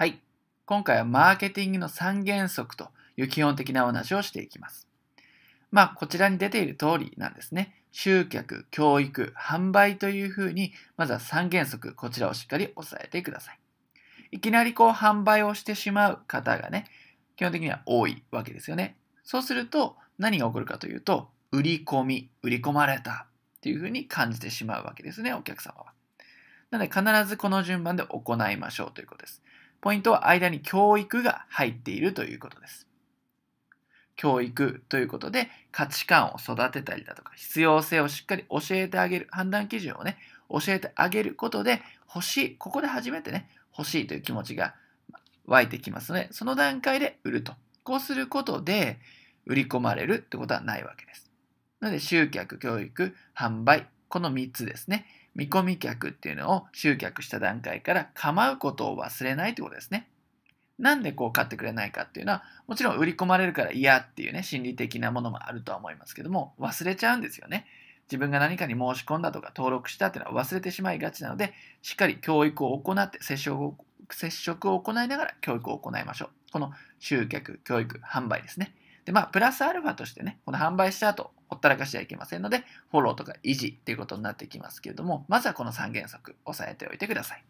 はい。今回はマーケティングの三原則という基本的なお話をしていきます。まあ、こちらに出ている通りなんですね。集客、教育、販売というふうに、まずは三原則、こちらをしっかり押さえてください。いきなりこう販売をしてしまう方がね、基本的には多いわけですよね。そうすると何が起こるかというと、売り込み、売り込まれたっていうふうに感じてしまうわけですね、お客様は。なので必ずこの順番で行いましょうということです。ポイントは間に教育が入っているということです。教育ということで価値観を育てたりだとか必要性をしっかり教えてあげる判断基準をね教えてあげることで欲しいここで初めてね欲しいという気持ちが湧いてきますのでその段階で売るとこうすることで売り込まれるってことはないわけですなので集客教育販売この3つですね見込み客っていうのを集客した段階から構うことを忘れないってことですね。なんでこう買ってくれないかっていうのは、もちろん売り込まれるから嫌っていうね、心理的なものもあるとは思いますけども、忘れちゃうんですよね。自分が何かに申し込んだとか登録したっていうのは忘れてしまいがちなので、しっかり教育を行って接触を、接触を行いながら教育を行いましょう。この集客、教育、販売ですね。で、まあ、プラスアルファとしてね、この販売した後、ほったらかしはいけませんので、フォローとか維持っていうことになってきますけれども、まずはこの3原則、押さえておいてください。